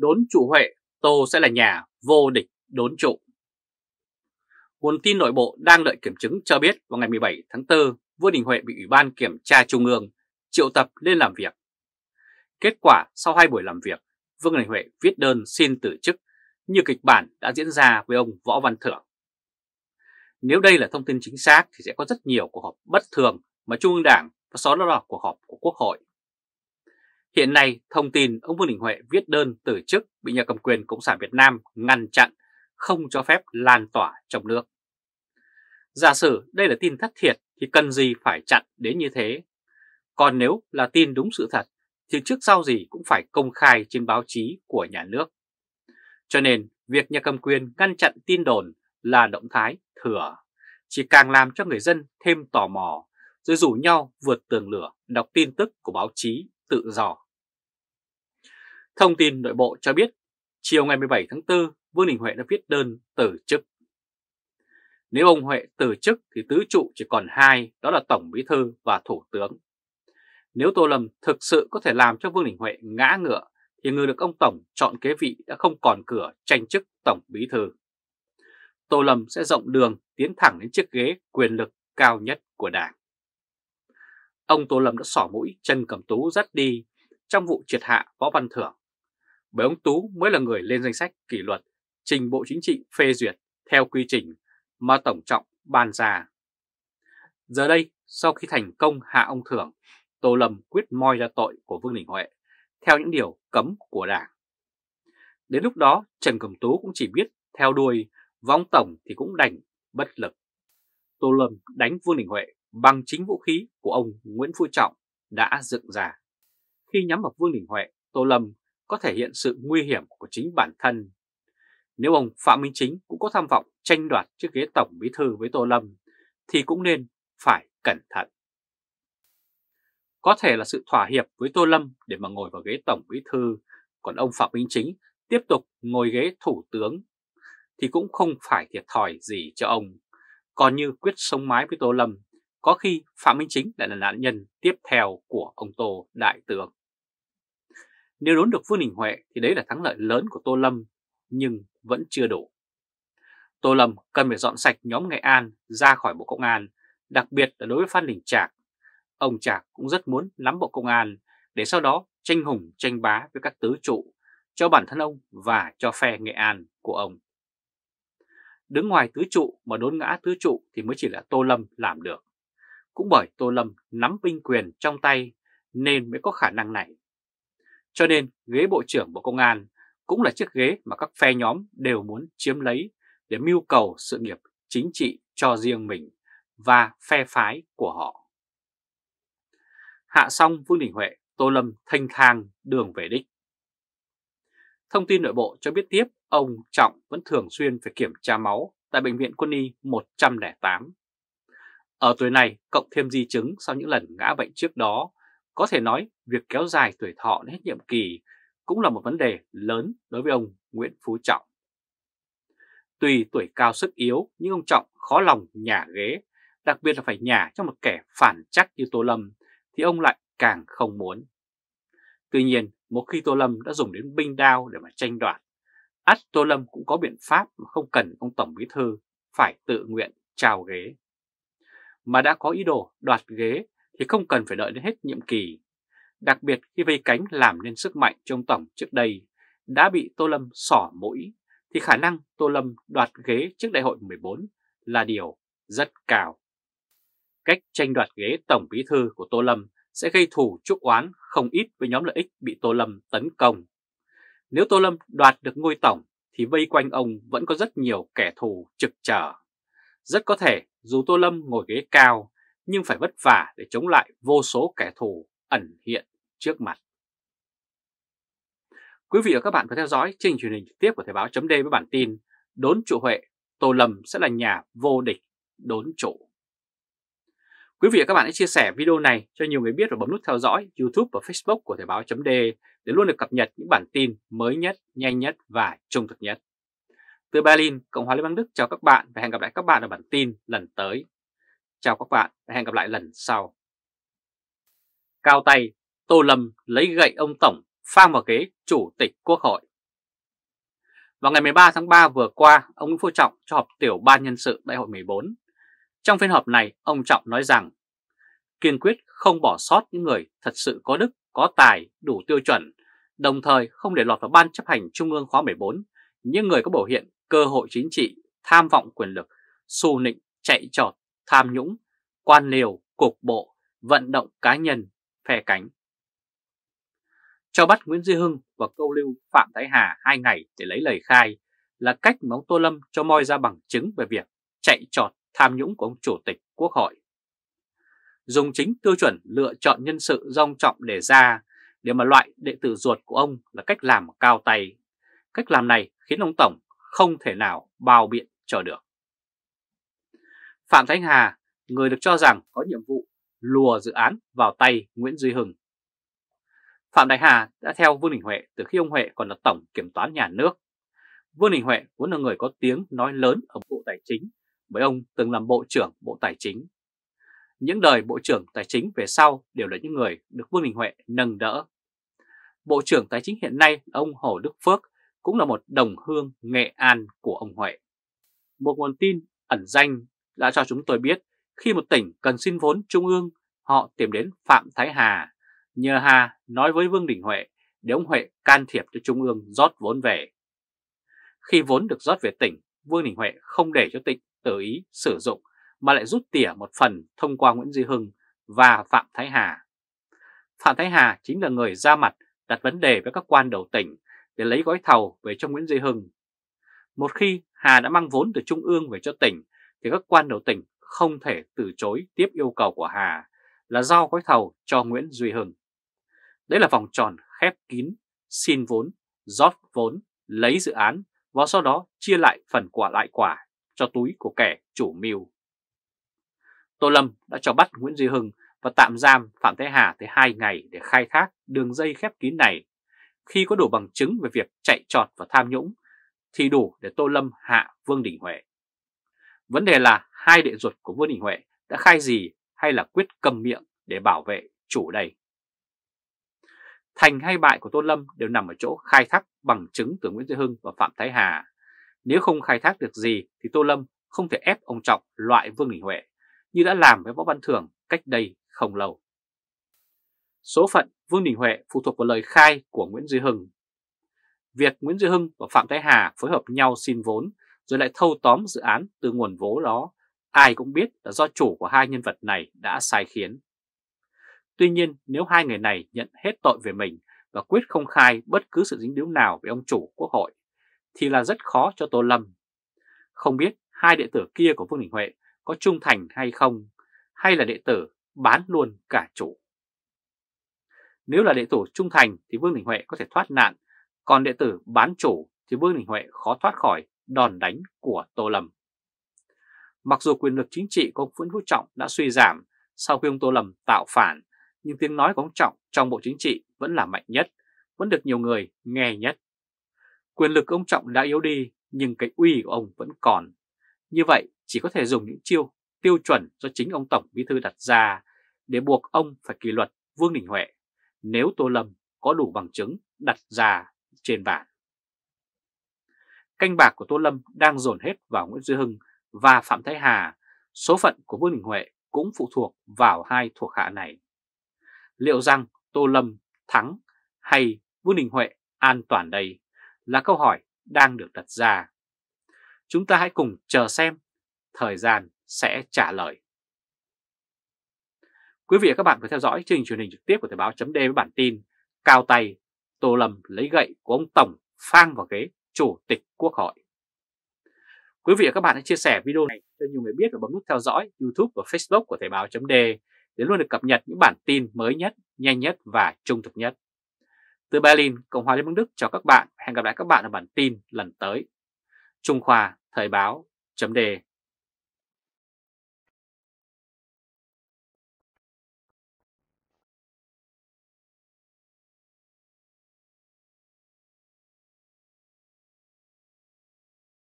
đốn trụ Huệ, Tô sẽ là nhà vô địch đốn trụ. Nguồn tin nội bộ đang đợi kiểm chứng cho biết vào ngày 17 tháng 4, Vương Đình Huệ bị Ủy ban Kiểm tra Trung ương triệu tập lên làm việc. Kết quả sau hai buổi làm việc, Vương Đình Huệ viết đơn xin từ chức như kịch bản đã diễn ra với ông Võ Văn Thưởng. Nếu đây là thông tin chính xác thì sẽ có rất nhiều cuộc họp bất thường mà Trung ương Đảng và sau đó là cuộc họp của Quốc hội Hiện nay, thông tin ông Vương Đình Huệ viết đơn từ chức bị nhà cầm quyền Cộng sản Việt Nam ngăn chặn, không cho phép lan tỏa trong nước. Giả sử đây là tin thất thiệt thì cần gì phải chặn đến như thế. Còn nếu là tin đúng sự thật thì trước sau gì cũng phải công khai trên báo chí của nhà nước. Cho nên, việc nhà cầm quyền ngăn chặn tin đồn là động thái thừa, chỉ càng làm cho người dân thêm tò mò, rồi rủ nhau vượt tường lửa đọc tin tức của báo chí tự do. Thông tin nội bộ cho biết, chiều ngày 17 tháng 4, Vương Đình Huệ đã viết đơn từ chức. Nếu ông Huệ từ chức thì tứ trụ chỉ còn hai, đó là Tổng Bí Thư và Thủ tướng. Nếu Tô Lâm thực sự có thể làm cho Vương Đình Huệ ngã ngựa, thì người được ông Tổng chọn kế vị đã không còn cửa tranh chức Tổng Bí Thư. Tô Lâm sẽ rộng đường tiến thẳng đến chiếc ghế quyền lực cao nhất của Đảng ông Tô Lâm đã sỏ mũi Trần Cẩm Tú dắt đi trong vụ triệt hạ Võ Văn Thưởng. Bởi ông Tú mới là người lên danh sách kỷ luật trình Bộ Chính trị phê duyệt theo quy trình mà Tổng Trọng ban ra. Giờ đây, sau khi thành công hạ ông Thưởng, Tô Lâm quyết moi ra tội của Vương Đình Huệ theo những điều cấm của Đảng. Đến lúc đó, Trần Cẩm Tú cũng chỉ biết theo đuôi, vong Tổng thì cũng đành bất lực. Tô Lâm đánh Vương Đình Huệ bằng chính vũ khí của ông Nguyễn Phú Trọng đã dựng ra. Khi nhắm vào Vương Đình Huệ, Tô Lâm có thể hiện sự nguy hiểm của chính bản thân. Nếu ông Phạm Minh Chính cũng có tham vọng tranh đoạt chiếc ghế tổng bí thư với Tô Lâm, thì cũng nên phải cẩn thận. Có thể là sự thỏa hiệp với Tô Lâm để mà ngồi vào ghế tổng bí thư, còn ông Phạm Minh Chính tiếp tục ngồi ghế thủ tướng, thì cũng không phải thiệt thòi gì cho ông. Còn như quyết sống mái với Tô Lâm có khi Phạm Minh Chính lại là nạn nhân tiếp theo của ông Tô Đại Tướng. Nếu đốn được Vương Đình Huệ thì đấy là thắng lợi lớn của Tô Lâm, nhưng vẫn chưa đủ. Tô Lâm cần phải dọn sạch nhóm Nghệ An ra khỏi Bộ Công an, đặc biệt là đối với Phan Đình Trạc. Ông Trạc cũng rất muốn nắm Bộ Công an để sau đó tranh hùng tranh bá với các tứ trụ cho bản thân ông và cho phe Nghệ An của ông. Đứng ngoài tứ trụ mà đốn ngã tứ trụ thì mới chỉ là Tô Lâm làm được cũng bởi Tô Lâm nắm binh quyền trong tay nên mới có khả năng này. Cho nên ghế Bộ trưởng Bộ Công an cũng là chiếc ghế mà các phe nhóm đều muốn chiếm lấy để mưu cầu sự nghiệp chính trị cho riêng mình và phe phái của họ. Hạ xong Vương Đình Huệ, Tô Lâm thanh thang đường về đích. Thông tin nội bộ cho biết tiếp, ông Trọng vẫn thường xuyên phải kiểm tra máu tại Bệnh viện Quân y 108 ở tuổi này, cộng thêm di chứng sau những lần ngã bệnh trước đó, có thể nói việc kéo dài tuổi thọ đến hết nhiệm kỳ cũng là một vấn đề lớn đối với ông Nguyễn Phú Trọng. Tùy tuổi cao sức yếu nhưng ông Trọng khó lòng nhả ghế, đặc biệt là phải nhả cho một kẻ phản chắc như Tô Lâm thì ông lại càng không muốn. Tuy nhiên, một khi Tô Lâm đã dùng đến binh đao để mà tranh đoạt, ắt Tô Lâm cũng có biện pháp mà không cần ông Tổng Bí Thư phải tự nguyện trao ghế mà đã có ý đồ đoạt ghế thì không cần phải đợi đến hết nhiệm kỳ. Đặc biệt khi vây cánh làm nên sức mạnh trong tổng trước đây đã bị Tô Lâm sỏ mũi thì khả năng Tô Lâm đoạt ghế trước đại hội 14 là điều rất cao. Cách tranh đoạt ghế tổng bí thư của Tô Lâm sẽ gây thù chúc oán không ít với nhóm lợi ích bị Tô Lâm tấn công. Nếu Tô Lâm đoạt được ngôi tổng thì vây quanh ông vẫn có rất nhiều kẻ thù trực trở. Rất có thể dù Tô Lâm ngồi ghế cao nhưng phải vất vả để chống lại vô số kẻ thù ẩn hiện trước mặt. Quý vị và các bạn có theo dõi chương trình truyền hình trực tiếp của Thời báo chấm với bản tin Đốn trụ Huệ, Tô Lâm sẽ là nhà vô địch đốn trụ. Quý vị và các bạn hãy chia sẻ video này cho nhiều người biết và bấm nút theo dõi YouTube và Facebook của Thời báo chấm để luôn được cập nhật những bản tin mới nhất, nhanh nhất và trung thực nhất. Từ Berlin, Cộng hòa Liên bang Đức chào các bạn và hẹn gặp lại các bạn ở bản tin lần tới. Chào các bạn và hẹn gặp lại lần sau. Cao tay, Tô Lâm lấy gậy ông Tổng phang vào ghế Chủ tịch Quốc hội. Vào ngày 13 tháng 3 vừa qua, ông Nguyễn Phú Trọng cho họp tiểu ban nhân sự đại hội 14. Trong phiên họp này, ông Trọng nói rằng kiên quyết không bỏ sót những người thật sự có đức, có tài, đủ tiêu chuẩn, đồng thời không để lọt vào ban chấp hành Trung ương khóa 14 những người có biểu hiện cơ hội chính trị, tham vọng quyền lực, xù nịnh, chạy trọt, tham nhũng, quan liều, cục bộ, vận động cá nhân, phe cánh. Cho bắt Nguyễn Duy Hưng và câu lưu Phạm Thái Hà hai ngày để lấy lời khai là cách mà ông Tô Lâm cho moi ra bằng chứng về việc chạy trọt tham nhũng của ông Chủ tịch Quốc hội. Dùng chính tiêu chuẩn lựa chọn nhân sự rong Trọng đề ra để mà loại đệ tử ruột của ông là cách làm cao tay. Cách làm này khiến ông Tổng không thể nào bao biện cho được. Phạm Thánh Hà, người được cho rằng có nhiệm vụ lùa dự án vào tay Nguyễn Duy Hưng. Phạm Đại Hà đã theo Vương Đình Huệ từ khi ông Huệ còn là Tổng Kiểm toán Nhà nước. Vương Đình Huệ vốn là người có tiếng nói lớn ở Bộ Tài chính bởi ông từng làm Bộ trưởng Bộ Tài chính. Những đời Bộ trưởng Tài chính về sau đều là những người được Vương Đình Huệ nâng đỡ. Bộ trưởng Tài chính hiện nay là ông Hồ Đức Phước cũng là một đồng hương Nghệ An của ông Huệ. Một nguồn tin ẩn danh đã cho chúng tôi biết khi một tỉnh cần xin vốn trung ương, họ tìm đến Phạm Thái Hà, nhờ Hà nói với Vương Đình Huệ để ông Huệ can thiệp cho trung ương rót vốn về. Khi vốn được rót về tỉnh, Vương Đình Huệ không để cho tỉnh tự ý sử dụng mà lại rút tỉa một phần thông qua Nguyễn Duy Hưng và Phạm Thái Hà. Phạm Thái Hà chính là người ra mặt đặt vấn đề với các quan đầu tỉnh để lấy gói thầu về cho Nguyễn Duy Hưng. Một khi Hà đã mang vốn từ Trung ương về cho tỉnh, thì các quan đầu tỉnh không thể từ chối tiếp yêu cầu của Hà là giao gói thầu cho Nguyễn Duy Hưng. Đấy là vòng tròn khép kín, xin vốn, rót vốn, lấy dự án và sau đó chia lại phần quả lại quả cho túi của kẻ chủ mưu. Tô Lâm đã cho bắt Nguyễn Duy Hưng và tạm giam Phạm Thế Hà tới 2 ngày để khai thác đường dây khép kín này khi có đủ bằng chứng về việc chạy trọt và tham nhũng thì đủ để Tô Lâm hạ Vương Đình Huệ. Vấn đề là hai đệ ruột của Vương Đình Huệ đã khai gì hay là quyết cầm miệng để bảo vệ chủ đây. Thành hay bại của Tô Lâm đều nằm ở chỗ khai thác bằng chứng từ Nguyễn duy Hưng và Phạm Thái Hà. Nếu không khai thác được gì thì Tô Lâm không thể ép ông Trọng loại Vương Đình Huệ như đã làm với Võ Văn Thưởng cách đây không lâu. Số phận Vương Đình Huệ phụ thuộc vào lời khai của Nguyễn Duy Hưng. Việc Nguyễn Duy Hưng và Phạm Thái Hà phối hợp nhau xin vốn rồi lại thâu tóm dự án từ nguồn vốn đó, ai cũng biết là do chủ của hai nhân vật này đã sai khiến. Tuy nhiên, nếu hai người này nhận hết tội về mình và quyết không khai bất cứ sự dính líu nào về ông chủ quốc hội, thì là rất khó cho Tô Lâm. Không biết hai đệ tử kia của Vương Đình Huệ có trung thành hay không, hay là đệ tử bán luôn cả chủ. Nếu là đệ tử trung thành thì Vương Đình Huệ có thể thoát nạn, còn đệ tử bán chủ thì Vương Đình Huệ khó thoát khỏi đòn đánh của Tô Lâm. Mặc dù quyền lực chính trị của ông Nguyễn Phú Trọng đã suy giảm sau khi ông Tô Lâm tạo phản, nhưng tiếng nói của ông Trọng trong bộ chính trị vẫn là mạnh nhất, vẫn được nhiều người nghe nhất. Quyền lực của ông Trọng đã yếu đi, nhưng cái uy của ông vẫn còn. Như vậy, chỉ có thể dùng những chiêu tiêu chuẩn do chính ông Tổng Bí Thư đặt ra để buộc ông phải kỷ luật Vương Đình Huệ nếu Tô Lâm có đủ bằng chứng đặt ra trên bàn. Canh bạc của Tô Lâm đang dồn hết vào Nguyễn Duy Hưng và Phạm Thái Hà, số phận của Vương Đình Huệ cũng phụ thuộc vào hai thuộc hạ này. Liệu rằng Tô Lâm thắng hay Vương Đình Huệ an toàn đây là câu hỏi đang được đặt ra. Chúng ta hãy cùng chờ xem thời gian sẽ trả lời. Quý vị và các bạn vừa theo dõi chương trình truyền hình trực tiếp của Thời báo chấm với bản tin Cao tay, Tô lầm, lấy gậy của ông Tổng phang vào ghế Chủ tịch Quốc hội. Quý vị và các bạn hãy chia sẻ video này cho nhiều người biết và bấm nút theo dõi YouTube và Facebook của Thời báo chấm để luôn được cập nhật những bản tin mới nhất, nhanh nhất và trung thực nhất. Từ Berlin, Cộng hòa Liên bang Đức chào các bạn. Hẹn gặp lại các bạn ở bản tin lần tới. Trung Khoa Thời báo chấm đề